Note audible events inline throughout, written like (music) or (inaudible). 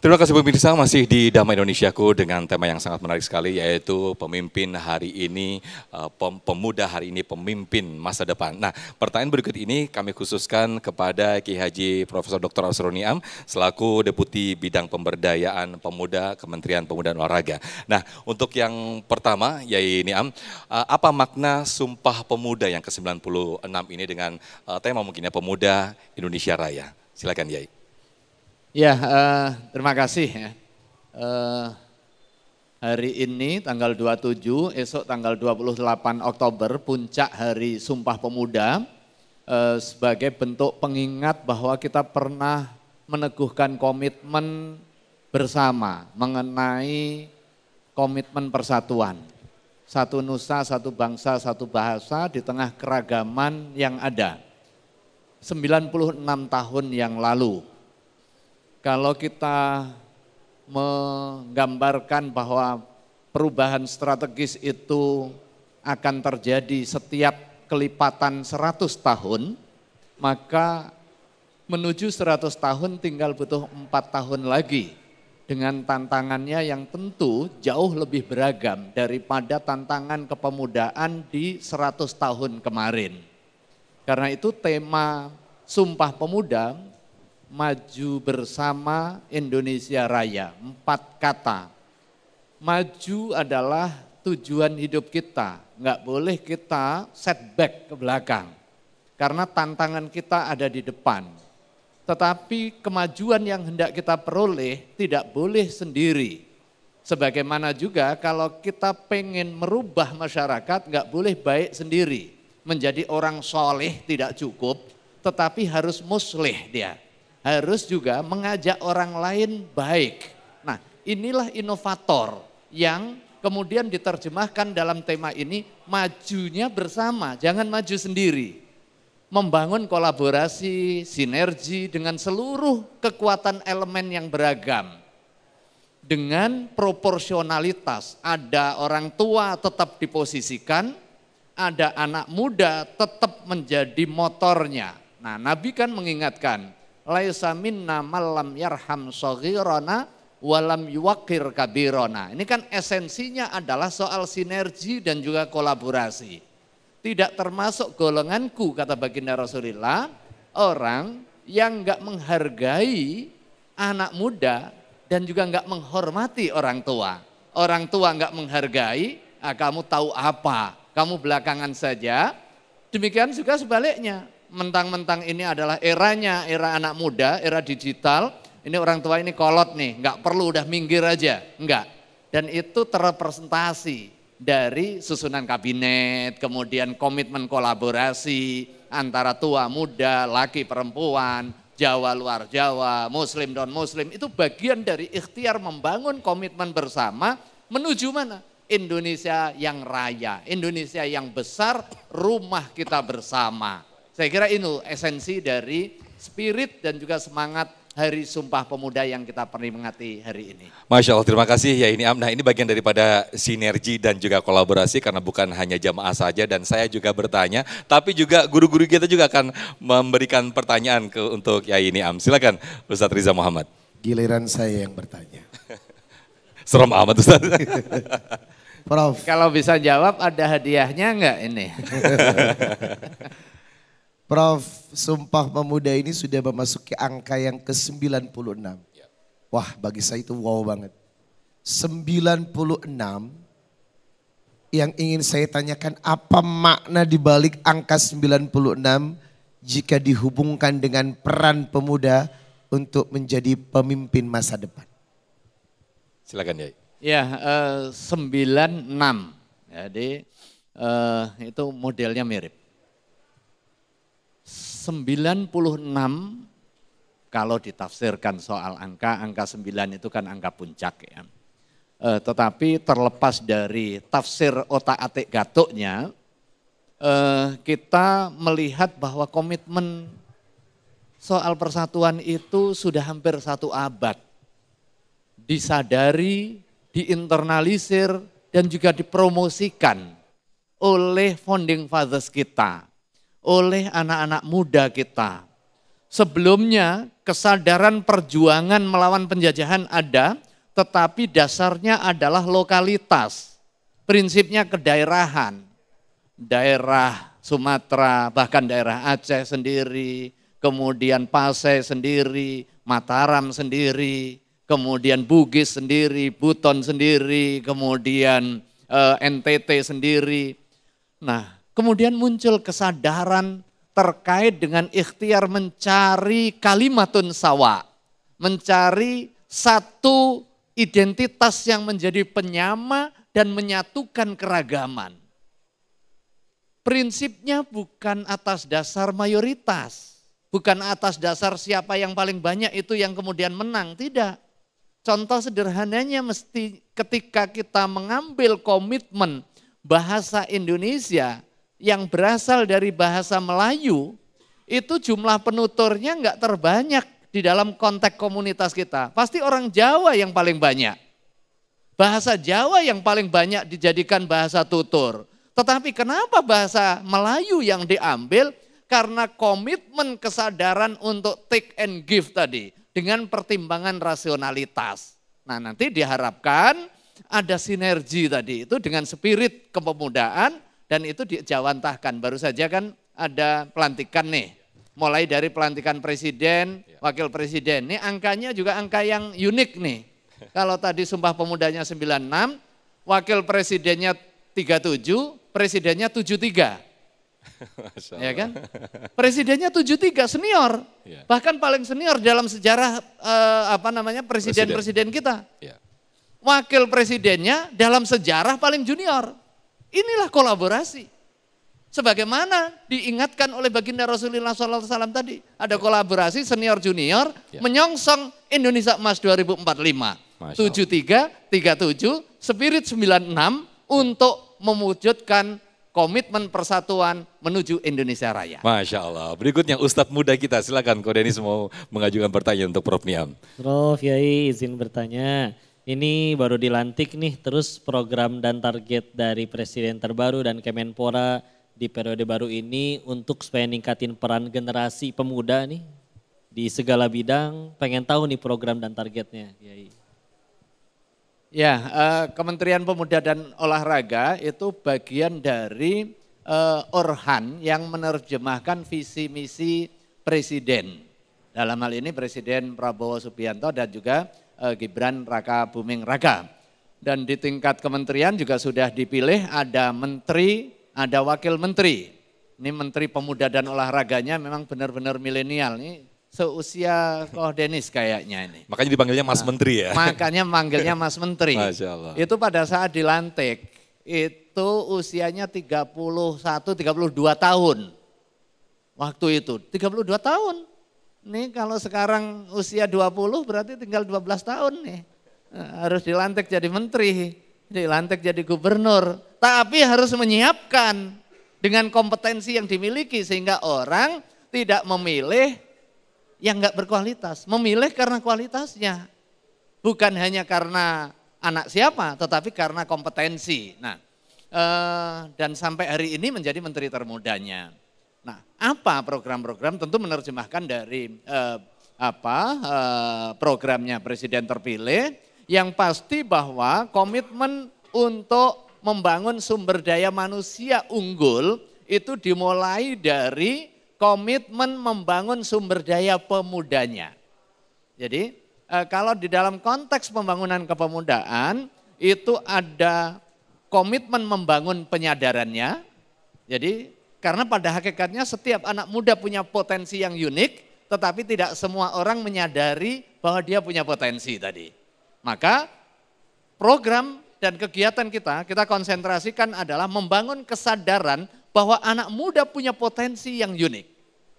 Terima kasih pemirsa masih di Damai Indonesiaku dengan tema yang sangat menarik sekali yaitu pemimpin hari ini eh, pemuda hari ini pemimpin masa depan. Nah, pertanyaan berikut ini kami khususkan kepada Ki Haji Profesor Dr. Am selaku Deputi Bidang Pemberdayaan Pemuda Kementerian Pemuda dan Olahraga. Nah, untuk yang pertama yaitu Am, eh, apa makna Sumpah Pemuda yang ke-96 ini dengan eh, tema mungkinnya Pemuda Indonesia Raya? Silakan Yai. Ya, uh, terima kasih ya. Uh, hari ini tanggal 27, esok tanggal 28 Oktober, puncak hari Sumpah Pemuda, uh, sebagai bentuk pengingat bahwa kita pernah meneguhkan komitmen bersama mengenai komitmen persatuan. Satu nusa, satu bangsa, satu bahasa di tengah keragaman yang ada. 96 tahun yang lalu kalau kita menggambarkan bahwa perubahan strategis itu akan terjadi setiap kelipatan 100 tahun, maka menuju 100 tahun tinggal butuh empat tahun lagi dengan tantangannya yang tentu jauh lebih beragam daripada tantangan kepemudaan di 100 tahun kemarin. Karena itu tema Sumpah Pemuda Maju bersama Indonesia Raya. Empat kata. Maju adalah tujuan hidup kita. Enggak boleh kita setback ke belakang. Karena tantangan kita ada di depan. Tetapi kemajuan yang hendak kita peroleh tidak boleh sendiri. Sebagaimana juga kalau kita pengen merubah masyarakat enggak boleh baik sendiri. Menjadi orang soleh tidak cukup, tetapi harus musleh dia harus juga mengajak orang lain baik. Nah, inilah inovator yang kemudian diterjemahkan dalam tema ini majunya bersama, jangan maju sendiri. Membangun kolaborasi, sinergi dengan seluruh kekuatan elemen yang beragam. Dengan proporsionalitas, ada orang tua tetap diposisikan, ada anak muda tetap menjadi motornya. Nah, Nabi kan mengingatkan, laisa minna malam yarham sogirona, walam yuwakir kabirona. Ini kan esensinya adalah soal sinergi dan juga kolaborasi. Tidak termasuk golonganku kata baginda Rasulullah, orang yang enggak menghargai anak muda dan juga enggak menghormati orang tua. Orang tua enggak menghargai, ah, kamu tahu apa? Kamu belakangan saja. Demikian juga sebaliknya, mentang-mentang ini adalah eranya, era anak muda, era digital, ini orang tua ini kolot nih, nggak perlu udah minggir aja, enggak. Dan itu terrepresentasi dari susunan kabinet, kemudian komitmen kolaborasi antara tua muda, laki perempuan, Jawa luar Jawa, Muslim non Muslim itu bagian dari ikhtiar membangun komitmen bersama menuju mana? Indonesia yang raya, Indonesia yang besar, rumah kita bersama. Saya kira ini esensi dari spirit dan juga semangat Hari Sumpah Pemuda yang kita peringati hari ini. Masya Allah, terima kasih ya ini Amna. Ini bagian daripada sinergi dan juga kolaborasi karena bukan hanya jamaah saja dan saya juga bertanya, tapi juga guru-guru kita juga akan memberikan pertanyaan ke untuk ya ini Am. Silakan Ustadz Riza Muhammad. Giliran saya yang bertanya. (laughs) Serem amat Ustaz. (laughs) Prof. Kalau bisa jawab ada hadiahnya enggak ini? (laughs) Prof, Sumpah Pemuda ini sudah memasuki angka yang ke-96. Ya. Wah, bagi saya itu wow banget. 96 yang ingin saya tanyakan apa makna di balik angka 96 jika dihubungkan dengan peran pemuda untuk menjadi pemimpin masa depan. Silakan Yai. Ya, uh, eh, 96. Jadi uh, itu modelnya mirip 96 kalau ditafsirkan soal angka, angka 9 itu kan angka puncak ya. Eh, tetapi terlepas dari tafsir otak-atik gatuknya, eh, kita melihat bahwa komitmen soal persatuan itu sudah hampir satu abad. Disadari, diinternalisir, dan juga dipromosikan oleh founding fathers kita oleh anak-anak muda kita. Sebelumnya kesadaran perjuangan melawan penjajahan ada, tetapi dasarnya adalah lokalitas. Prinsipnya kedaerahan. Daerah Sumatera, bahkan daerah Aceh sendiri, kemudian Pasai sendiri, Mataram sendiri, kemudian Bugis sendiri, Buton sendiri, kemudian eh, NTT sendiri. Nah, Kemudian muncul kesadaran terkait dengan ikhtiar mencari kalimatun sawa. Mencari satu identitas yang menjadi penyama dan menyatukan keragaman. Prinsipnya bukan atas dasar mayoritas, bukan atas dasar siapa yang paling banyak itu yang kemudian menang, tidak. Contoh sederhananya mesti ketika kita mengambil komitmen bahasa Indonesia yang berasal dari bahasa Melayu itu jumlah penuturnya nggak terbanyak di dalam konteks komunitas kita. Pasti orang Jawa yang paling banyak. Bahasa Jawa yang paling banyak dijadikan bahasa tutur. Tetapi kenapa bahasa Melayu yang diambil? Karena komitmen kesadaran untuk take and give tadi dengan pertimbangan rasionalitas. Nah, nanti diharapkan ada sinergi tadi itu dengan spirit kepemudaan dan itu dijawantahkan. Baru saja kan ada pelantikan nih, mulai dari pelantikan presiden, iya. wakil presiden. Ini angkanya juga angka yang unik nih. (laughs) Kalau tadi Sumpah Pemudanya 96, wakil presidennya 37, presidennya 73. Ya iya kan? Presidennya 73 senior. Ya. Bahkan paling senior dalam sejarah eh, apa namanya presiden-presiden kita. Ya. Wakil presidennya dalam sejarah paling junior. Inilah kolaborasi. Sebagaimana diingatkan oleh baginda Rasulullah SAW tadi, ada ya. kolaborasi senior junior ya. menyongsong Indonesia Emas 2045. 73, 37, Spirit 96 untuk mewujudkan komitmen persatuan menuju Indonesia Raya. Masya Allah. Berikutnya Ustadz muda kita, silakan Kodenis mau mengajukan pertanyaan untuk Prof Niam. Prof Yai izin bertanya. Ini baru dilantik nih, terus program dan target dari Presiden terbaru dan Kemenpora di periode baru ini untuk supaya ningkatin peran generasi pemuda nih di segala bidang. Pengen tahu nih program dan targetnya, Ya, uh, Kementerian Pemuda dan Olahraga itu bagian dari uh, Orhan yang menerjemahkan visi misi Presiden. Dalam hal ini Presiden Prabowo Subianto dan juga Eh, Gibran Raka Buming Raka. Dan di tingkat kementerian juga sudah dipilih ada menteri, ada wakil menteri. Ini menteri pemuda dan olahraganya memang benar-benar milenial. Ini seusia Koh Denis kayaknya ini. Makanya dipanggilnya Mas nah, Menteri ya? Makanya manggilnya Mas Menteri. Masya Allah. Itu pada saat dilantik, itu usianya 31-32 tahun. Waktu itu, 32 tahun. Nih kalau sekarang usia 20 berarti tinggal 12 tahun nih. Eh, harus dilantik jadi menteri, dilantik jadi gubernur. Tapi harus menyiapkan dengan kompetensi yang dimiliki sehingga orang tidak memilih yang nggak berkualitas. Memilih karena kualitasnya. Bukan hanya karena anak siapa tetapi karena kompetensi. Nah, eh, dan sampai hari ini menjadi menteri termudanya. Nah, apa program-program tentu menerjemahkan dari eh, apa eh, programnya presiden terpilih yang pasti bahwa komitmen untuk membangun sumber daya manusia unggul itu dimulai dari komitmen membangun sumber daya pemudanya. Jadi, eh, kalau di dalam konteks pembangunan kepemudaan itu ada komitmen membangun penyadarannya. Jadi karena pada hakikatnya setiap anak muda punya potensi yang unik, tetapi tidak semua orang menyadari bahwa dia punya potensi tadi. Maka program dan kegiatan kita, kita konsentrasikan adalah membangun kesadaran bahwa anak muda punya potensi yang unik.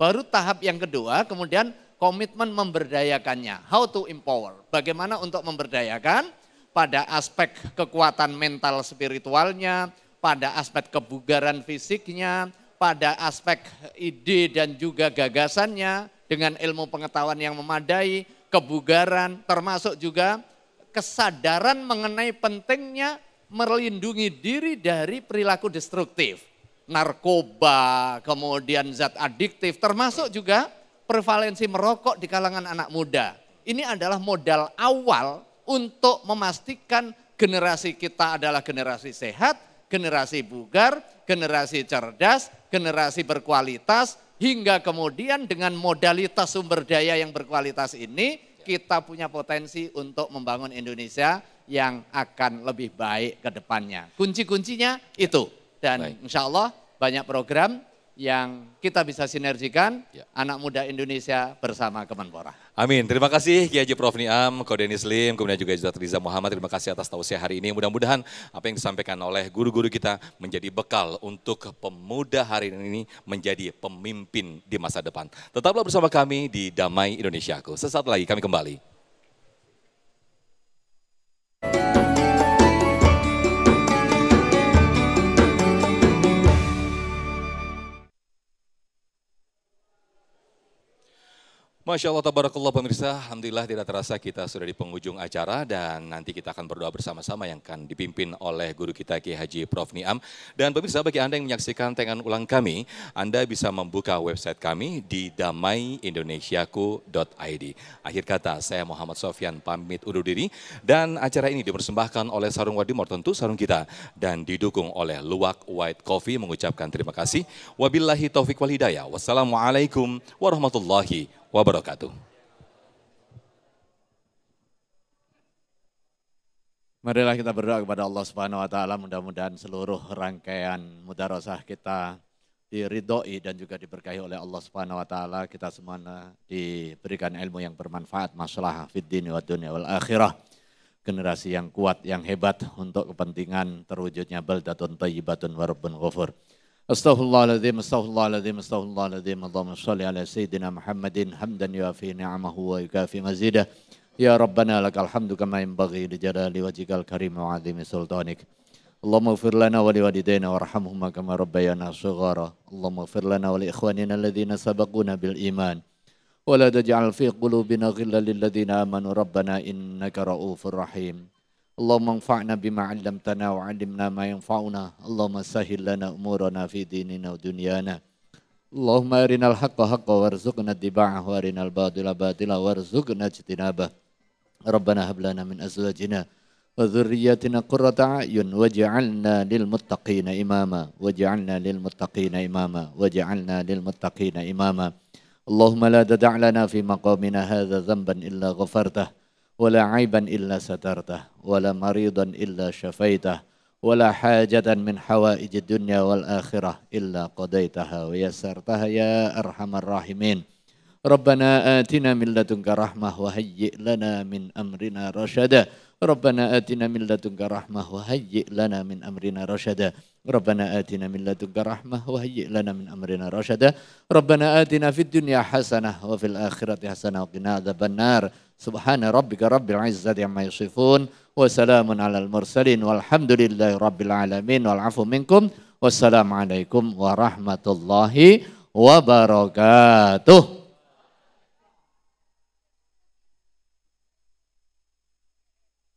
Baru tahap yang kedua, kemudian komitmen memberdayakannya. How to empower, bagaimana untuk memberdayakan pada aspek kekuatan mental spiritualnya, pada aspek kebugaran fisiknya, pada aspek ide dan juga gagasannya dengan ilmu pengetahuan yang memadai, kebugaran, termasuk juga kesadaran mengenai pentingnya melindungi diri dari perilaku destruktif. Narkoba, kemudian zat adiktif, termasuk juga prevalensi merokok di kalangan anak muda. Ini adalah modal awal untuk memastikan generasi kita adalah generasi sehat, generasi bugar, generasi cerdas, generasi berkualitas, hingga kemudian dengan modalitas sumber daya yang berkualitas ini, kita punya potensi untuk membangun Indonesia yang akan lebih baik ke depannya. Kunci-kuncinya itu. Dan insya Allah banyak program yang kita bisa sinergikan ya. anak muda Indonesia bersama Kemenpora. Amin. Terima kasih Kiai Haji Prof Niam, Kodeni Slim, kemudian juga Ustaz Riza Muhammad. Terima kasih atas tausiah hari ini. Mudah-mudahan apa yang disampaikan oleh guru-guru kita menjadi bekal untuk pemuda hari ini menjadi pemimpin di masa depan. Tetaplah bersama kami di Damai Indonesiaku. Sesaat lagi kami kembali. Masya Allah, tabarakallah pemirsa. Alhamdulillah tidak terasa kita sudah di penghujung acara dan nanti kita akan berdoa bersama-sama yang akan dipimpin oleh guru kita Kiai Haji Prof. Niam. Dan pemirsa bagi Anda yang menyaksikan tengan ulang kami, Anda bisa membuka website kami di damaiindonesiaku.id. Akhir kata, saya Muhammad Sofyan pamit undur diri dan acara ini dipersembahkan oleh Sarung Wadimor, tentu sarung kita dan didukung oleh Luwak White Coffee mengucapkan terima kasih. Wabillahi taufik wal hidayah. Wassalamualaikum warahmatullahi wabarakatuh wabarakatuh. Marilah kita berdoa kepada Allah Subhanahu wa taala mudah-mudahan seluruh rangkaian mudarosah kita diridhoi dan juga diberkahi oleh Allah Subhanahu wa taala kita semua diberikan ilmu yang bermanfaat masalah fid wa dunia wal akhirah generasi yang kuat yang hebat untuk kepentingan terwujudnya baldatun thayyibatun wa rabbun ghafur. Astaghfirullahaladzim, astaghfirullahaladzim, astaghfirullahaladzim. Allahumma salli ala Sayyidina Muhammadin hamdan yuafi ni'amahu wa yukafi mazidah. Ya Rabbana lakal hamdu kama yanbaghi li jalali wajikal karim wa azimi sultanik. Allahumma ighfir lana wa liwalidayna warhamhuma kama rabbayana shighara. Allahumma ighfir lana wa liikhwanina alladhina sabaquna bil iman. ولا تجعل في قلوبنا غلا للذين آمنوا ربنا إنك رؤوف رحيم اللهم انفعنا بما علمتنا وعلمنا ما ينفعنا اللهم سهل لنا أمورنا في ديننا ودنيانا اللهم أرنا الحق حقا وارزقنا اتباعه وأرنا الباطل باطلا وارزقنا اجتنابه ربنا هب لنا من أزواجنا وذرياتنا قرة أعين واجعلنا للمتقين إماما واجعلنا للمتقين إماما واجعلنا للمتقين إماما اللهم لا تدع لنا في مقامنا هذا ذنبا إلا غفرته ولا عيبا إلا سترته ولا مريضا إلا شفيته ولا حاجة من حوائج الدنيا والآخرة إلا قضيتها ويسرتها يا أرحم الراحمين ربنا آتنا من لدنك رحمة وهيئ لنا من أمرنا رشدا ربنا آتنا من لدنك رحمة وهيئ لنا من أمرنا رشدا ربنا آتنا من لدنك رحمة وهيئ لنا من أمرنا رشدا ربنا آتنا في الدنيا حسنة وفي الآخرة حسنة وقنا عذاب النار سبحان ربك رب العزة عما يصفون وسلام على المرسلين والحمد لله رب العالمين والعفو منكم والسلام عليكم ورحمة الله وبركاته